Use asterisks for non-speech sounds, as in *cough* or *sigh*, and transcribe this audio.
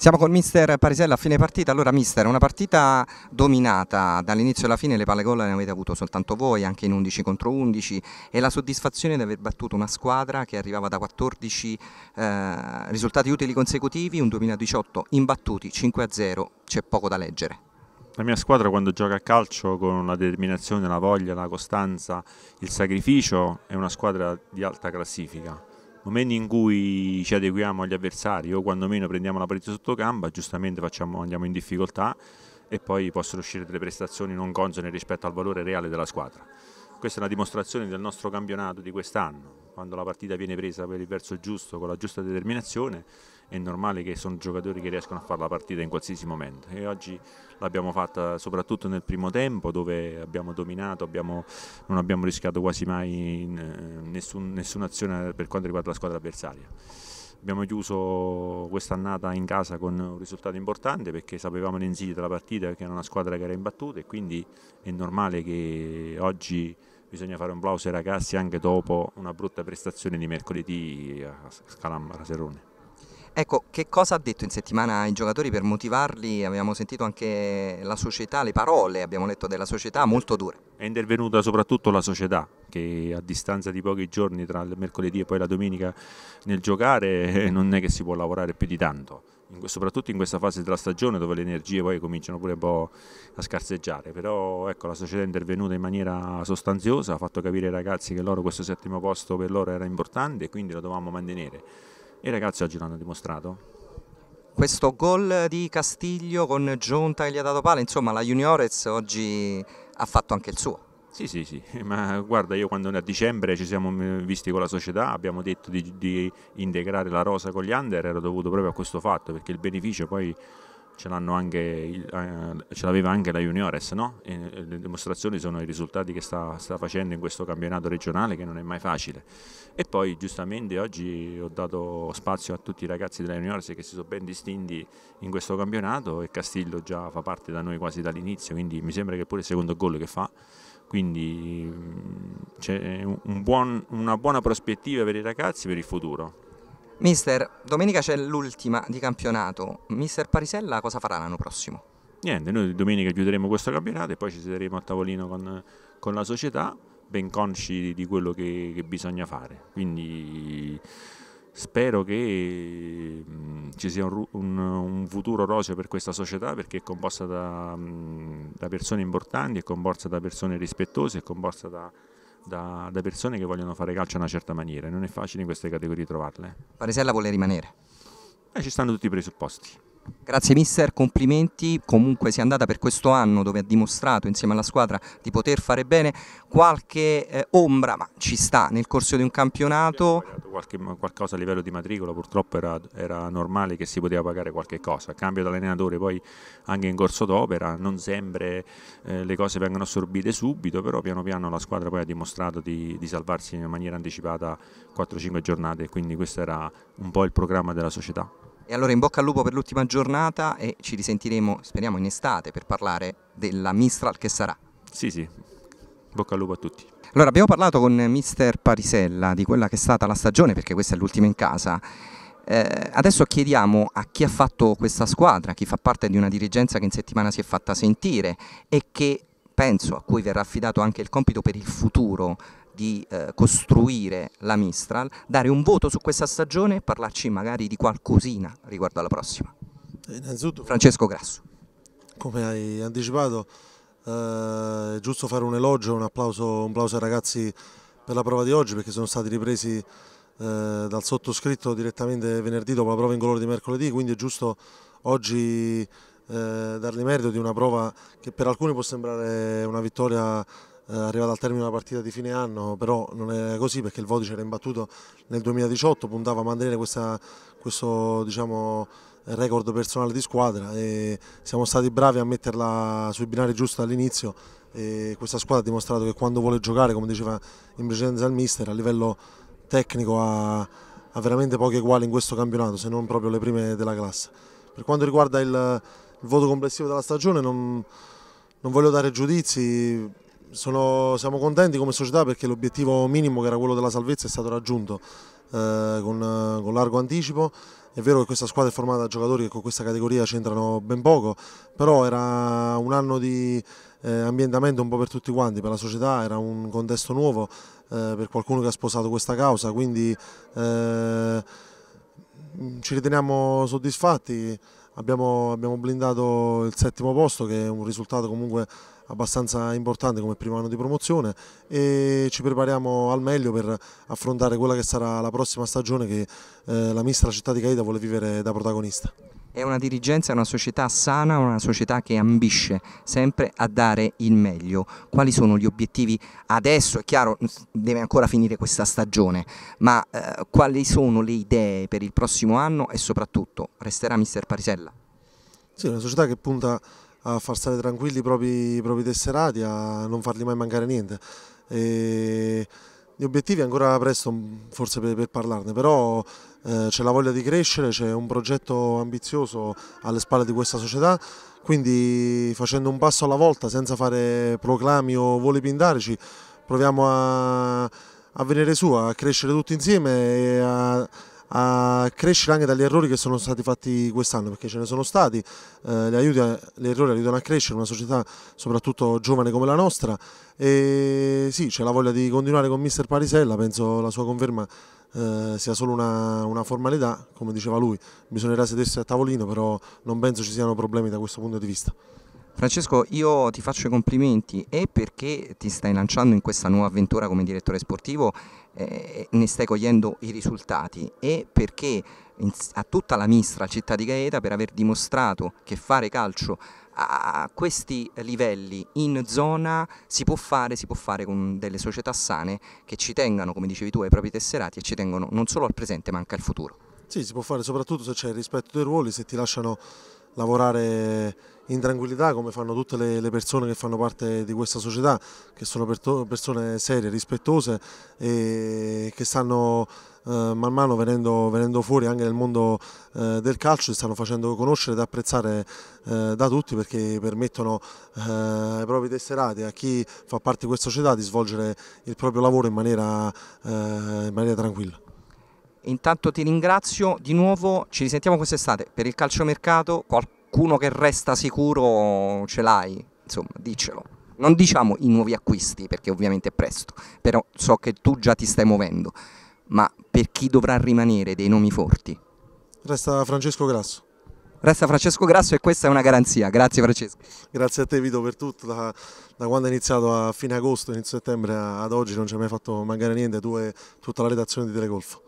Siamo con mister Parisella a fine partita, allora mister, una partita dominata dall'inizio alla fine, le palle gol le avete avuto soltanto voi, anche in 11 contro 11 e la soddisfazione di aver battuto una squadra che arrivava da 14 eh, risultati utili consecutivi, un 2018 imbattuti 5-0, c'è poco da leggere. La mia squadra quando gioca a calcio con la determinazione, la voglia, la costanza, il sacrificio è una squadra di alta classifica momento in cui ci adeguiamo agli avversari o quantomeno prendiamo la partita sotto gamba, giustamente facciamo, andiamo in difficoltà e poi possono uscire delle prestazioni non consone rispetto al valore reale della squadra questa è una dimostrazione del nostro campionato di quest'anno. Quando la partita viene presa per il verso giusto, con la giusta determinazione, è normale che sono giocatori che riescono a fare la partita in qualsiasi momento. E oggi l'abbiamo fatta soprattutto nel primo tempo, dove abbiamo dominato, abbiamo, non abbiamo rischiato quasi mai eh, nessun, nessuna azione per quanto riguarda la squadra avversaria. Abbiamo chiuso quest'annata in casa con un risultato importante perché sapevamo l'insidia della partita che era una squadra che era imbattuta e quindi è normale che oggi bisogna fare un plauso ai ragazzi anche dopo una brutta prestazione di mercoledì a Scalam Raserone. Ecco, che cosa ha detto in settimana ai giocatori per motivarli? Abbiamo sentito anche la società, le parole abbiamo letto della società molto dure. È intervenuta soprattutto la società che a distanza di pochi giorni tra il mercoledì e poi la domenica nel giocare *laughs* non è che si può lavorare più di tanto in, soprattutto in questa fase della stagione dove le energie poi cominciano pure un po' a scarseggiare, però ecco, la società è intervenuta in maniera sostanziosa, ha fatto capire ai ragazzi che loro questo settimo posto per loro era importante e quindi lo dovevamo mantenere i ragazzi oggi l'hanno dimostrato. Questo gol di Castiglio con Giunta che gli ha dato palla, insomma la Juniores oggi ha fatto anche il suo. Sì, sì, sì, *laughs* ma guarda, io quando a dicembre ci siamo mm, visti con la società abbiamo detto di, di integrare la rosa con gli under, era dovuto proprio a questo fatto, perché il beneficio poi ce, anche, eh, ce l'aveva anche la Juniores, no? Eh, le dimostrazioni sono i risultati che sta, sta, facendo in questo campionato regionale che non è mai facile. E poi giustamente oggi ho dato spazio a tutti i ragazzi della Juniores che si sono ben distinti in questo campionato e Castillo già fa parte da noi quasi dall'inizio, quindi mi sembra che pure il secondo gol che fa quindi mm, c'è un buon, una buona prospettiva per i ragazzi per il futuro. Mister, domenica c'è l'ultima di campionato. Mister Parisella cosa farà l'anno prossimo? Niente, noi domenica chiuderemo questo campionato e poi ci siederemo a tavolino con, con la società, ben consci di quello che, che bisogna fare. Quindi spero che mm, ci sia un, un, un, futuro roseo per questa società perché è composta da, mm, da persone importanti, è composta da persone rispettose, è composta da, da, da, persone che vogliono fare calcio in una certa maniera. Non è facile in queste categorie trovarle. Paresella vuole rimanere? Eh, ci stanno tutti i presupposti. Grazie mister, complimenti, comunque sia andata per questo anno dove ha dimostrato insieme alla squadra di poter fare bene qualche eh, ombra, ma ci sta nel corso di un campionato. Qualche, qualcosa a livello di matricola purtroppo era, era, normale che si poteva pagare qualche cosa, cambio d'allenatore poi anche in corso d'opera, non sempre eh, le cose vengono assorbite subito, però piano piano la squadra poi ha dimostrato di, di salvarsi in maniera anticipata 4-5 giornate, quindi questo era un po' il programma della società. E allora in bocca al lupo per l'ultima giornata e ci risentiremo, speriamo, in estate per parlare della Mistral che sarà. Sì, sì, bocca al lupo a tutti. Allora, abbiamo parlato con mister Parisella di quella che è stata la stagione, perché questa è l'ultima in casa. Eh, adesso chiediamo a chi ha fatto questa squadra, chi fa parte di una dirigenza che in settimana si è fatta sentire e che penso a cui verrà affidato anche il compito per il futuro di eh, costruire la Mistral, dare un voto su questa stagione e parlarci magari di qualcosina riguardo alla prossima. Eh, innanzitutto, Francesco Grasso. Come hai anticipato, eh, è giusto fare un elogio, un applauso, un applauso ai ragazzi per la prova di oggi perché sono stati ripresi eh, dal sottoscritto direttamente venerdì dopo la prova in colore di mercoledì, quindi è giusto oggi eh, dargli merito di una prova che per alcuni può sembrare una vittoria eh, arrivata al termine della partita di fine anno, però non è così perché il Vodice era imbattuto nel 2018, puntava a mantenere questa, questo diciamo, record personale di squadra e siamo stati bravi a metterla sui binari giusti dall'inizio e questa squadra ha dimostrato che quando vuole giocare, come diceva in precedenza il mister, a livello tecnico ha, ha veramente poche uguali in questo campionato, se non proprio le prime della classe. Per quanto riguarda il, il voto complessivo della stagione non, non voglio dare giudizi, sono, siamo contenti come società perché l'obiettivo minimo che era quello della salvezza è stato raggiunto eh, con, con largo anticipo. È vero che questa squadra è formata da giocatori che con questa categoria c'entrano ben poco, però era un anno di eh, ambientamento un po' per tutti quanti, per la società era un contesto nuovo eh, per qualcuno che ha sposato questa causa, quindi eh, Mm, ci riteniamo soddisfatti, abbiamo, abbiamo, blindato il settimo posto che è un risultato comunque abbastanza importante come primo anno di promozione e ci prepariamo al meglio per affrontare quella che sarà la prossima stagione che eh, la Mistra Città di Caida vuole vivere da protagonista. È una dirigenza, è una società sana, una società che ambisce sempre a dare il meglio. Quali sono gli obiettivi adesso? È chiaro, deve ancora finire questa stagione, ma eh, quali sono le idee per il prossimo anno e soprattutto resterà mister Parisella? Sì, è una società che punta a far stare tranquilli i propri, i propri tesserati, a non fargli mai mancare niente. E gli obiettivi è ancora presto mm, forse per, per parlarne, però eh, c'è la voglia di crescere, c'è un progetto ambizioso alle spalle di questa società, quindi facendo un passo alla volta senza fare proclami o voli pindarici proviamo a, a venire su, a crescere tutti insieme e a a crescere anche dagli errori che sono stati fatti quest'anno, perché ce ne sono stati, eh, aiuta, gli errori aiutano a crescere una società soprattutto giovane come la nostra e sì, c'è la voglia di continuare con mister Parisella, penso la sua conferma eh, sia solo una, una, formalità, come diceva lui, bisognerà sedersi a tavolino, però non penso ci siano problemi da questo punto di vista. Francesco, io ti faccio i complimenti e perché ti stai lanciando in questa nuova avventura come direttore sportivo, eh, ne stai cogliendo i risultati e perché in, a tutta la mistra città di Gaeta per aver dimostrato che fare calcio a questi livelli in zona si può fare, si può fare con delle società sane che ci tengano, come dicevi tu, ai propri tesserati e ci tengono non solo al presente ma anche al futuro. Sì, si può fare soprattutto se c'è il rispetto dei ruoli, se ti lasciano lavorare in tranquillità come fanno tutte le, le, persone che fanno parte di questa società, che sono persone serie, rispettose e che stanno eh, man mano venendo, venendo, fuori anche nel mondo eh, del calcio e stanno facendo conoscere ed apprezzare eh, da tutti perché permettono eh, ai propri tesserati, a chi fa parte di questa società di svolgere il proprio lavoro in maniera, eh, in maniera tranquilla. Intanto ti ringrazio di nuovo, ci risentiamo quest'estate per il calciomercato, qualcuno che resta sicuro ce l'hai, insomma diccelo. Non diciamo i nuovi acquisti perché ovviamente è presto, però so che tu già ti stai muovendo, ma per chi dovrà rimanere dei nomi forti? Resta Francesco Grasso. Resta Francesco Grasso e questa è una garanzia, grazie Francesco. Grazie a te Vito per tutto, da, da quando è iniziato a fine agosto, inizio settembre ad oggi non ci hai mai fatto mancare niente, tu e tutta la redazione di Telegolfo.